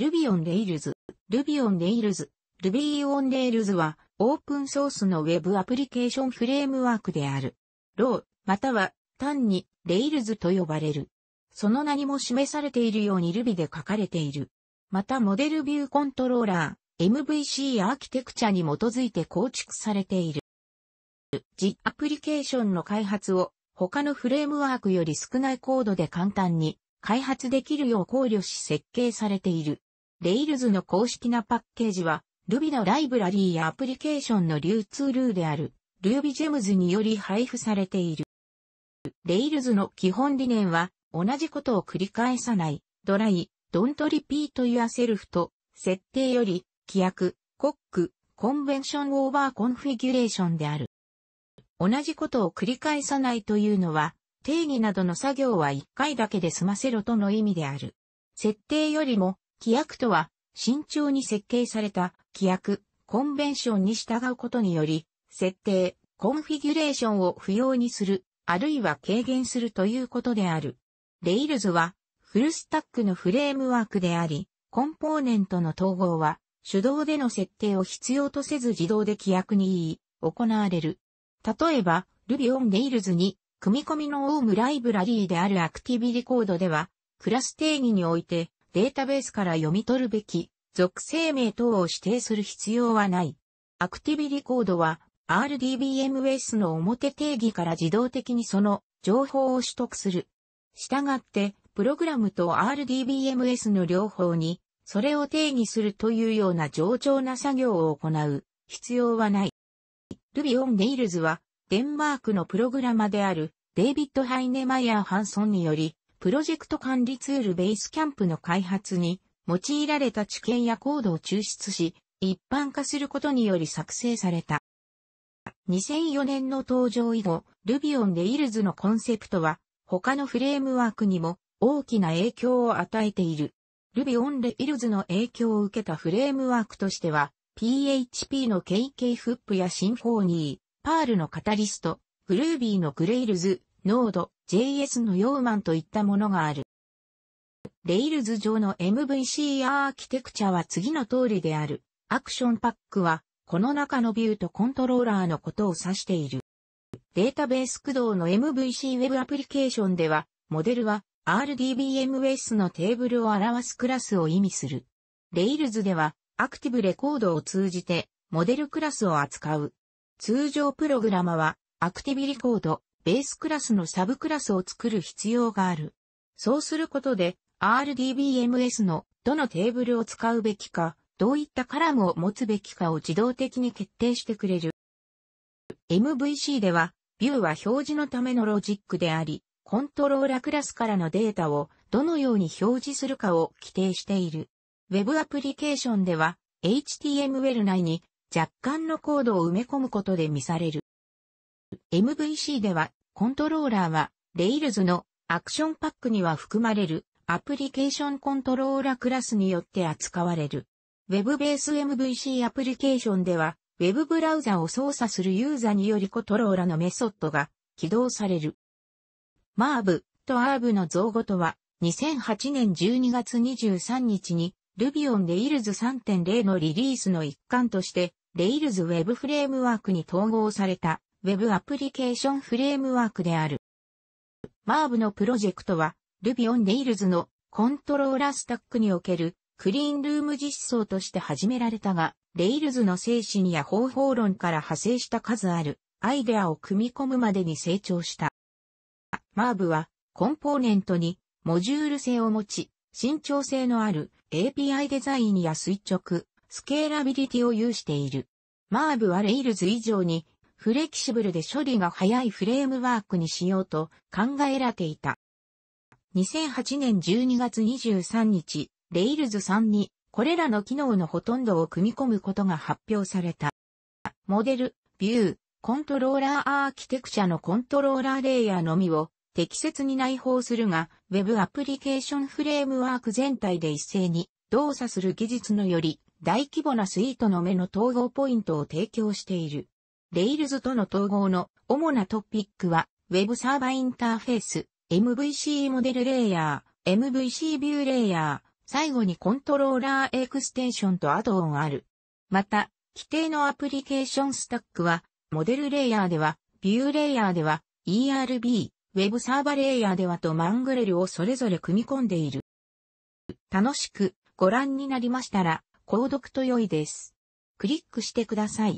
Ruby on Rails、Ruby on Rails、Ruby on Rails は、オープンソースの Web アプリケーションフレームワークである。ロー、または、単に、Rails と呼ばれる。その何も示されているように Ruby で書かれている。また、モデルビューコントローラー、MVC アーキテクチャに基づいて構築されている。実アプリケーションの開発を、他のフレームワークより少ないコードで簡単に開発できるよう考慮し設計されている。レイルズの公式なパッケージは Ruby のライブラリーやアプリケーションの流通ルーである RubyGems により配布されている。レイルズの基本理念は同じことを繰り返さない、ドライ、ドントリピートユアセルフと、設定より、規約、コック、コンベンションオーバーコンフィギュレーションである。同じことを繰り返さないというのは、定義などの作業は一回だけで済ませろとの意味である。設定よりも規約とは、慎重に設計された規約、コンベンションに従うことにより、設定、コンフィギュレーションを不要にする、あるいは軽減するということである。レイルズは、フルスタックのフレームワークであり、コンポーネントの統合は、手動での設定を必要とせず自動で規約に行われる。例えば、Ruby on Rails に、組み込みのオウムライブラリーであるアクティビリコードでは、クラス定義において、データベースから読み取るべき属性名等を指定する必要はない。アクティビリコードは RDBMS の表定義から自動的にその情報を取得する。したがって、プログラムと RDBMS の両方に、それを定義するというような冗長な作業を行う必要はない。Ruby on Rails は、デンマークのプログラマであるデイビッド・ハイネマイヤー・ハンソンによりプロジェクト管理ツールベースキャンプの開発に用いられた知見やコードを抽出し、一般化することにより作成された。2004年の登場以後、Ruby on Rails のコンセプトは、他のフレームワークにも大きな影響を与えている。Ruby on Rails の影響を受けたフレームワークとしては、PHP の k k f ップ p やシンフォニー、パールのカタリスト、Groovy の Grails、ノード、JS のヨーマンといったものがある。レイルズ上の MVC アーキテクチャは次の通りである。アクションパックは、この中のビューとコントローラーのことを指している。データベース駆動の MVC ウェブアプリケーションでは、モデルは RDBMS のテーブルを表すクラスを意味する。レイルズでは、アクティブレコードを通じて、モデルクラスを扱う。通常プログラマは、アクティブレコード、ベースクラスのサブクラスを作る必要がある。そうすることで、RDBMS のどのテーブルを使うべきか、どういったカラムを持つべきかを自動的に決定してくれる。MVC では、ビューは表示のためのロジックであり、コントローラクラスからのデータをどのように表示するかを規定している。Web アプリケーションでは HTML 内に若干のコードを埋め込むことで見される。MVC ではコントローラーは、Rails のアクションパックには含まれるアプリケーションコントローラクラスによって扱われる。Web ベース MVC アプリケーションでは、Web ブラウザを操作するユーザによりコントローラのメソッドが起動される。MARV と ARV の造語とは、2008年12月23日に Ruby on Rails 3.0のリリースの一環として、Rails Web フレームワークに統合された Web アプリケーションフレームワークである。Marv のプロジェクトは Ruby on Rails のコントローラースタックにおけるクリーンルーム実装として始められたが、Rails の精神や方法論から派生した数あるアイデアを組み込むまでに成長した。Marv はコンポーネントにモジュール性を持ち、慎重性のある API デザインや垂直、スケーラビリティを有している。Marv は Rails 以上にフレキシブルで処理が早いフレームワークにしようと考えられていた。2008年12月23日、Rails 3にこれらの機能のほとんどを組み込むことが発表された。モデル、ビュー、コントローラーアーキテクチャのコントローラーレイヤーのみを適切に内包するが、Web アプリケーションフレームワーク全体で一斉に動作する技術のより大規模なスイートの目の統合ポイントを提供している。レイルズとの統合の主なトピックは、Web サーバインターフェース、MVC モデルレイヤー、MVC ビューレイヤー、最後にコントローラーエクステンションとアドオンある。また、規定のアプリケーションスタックは、モデルレイヤーでは、ビューレイヤーでは、ERB、Web サーバレイヤーではとマングレルをそれぞれ組み込んでいる。楽しくご覧になりましたら、購読と良いです。クリックしてください。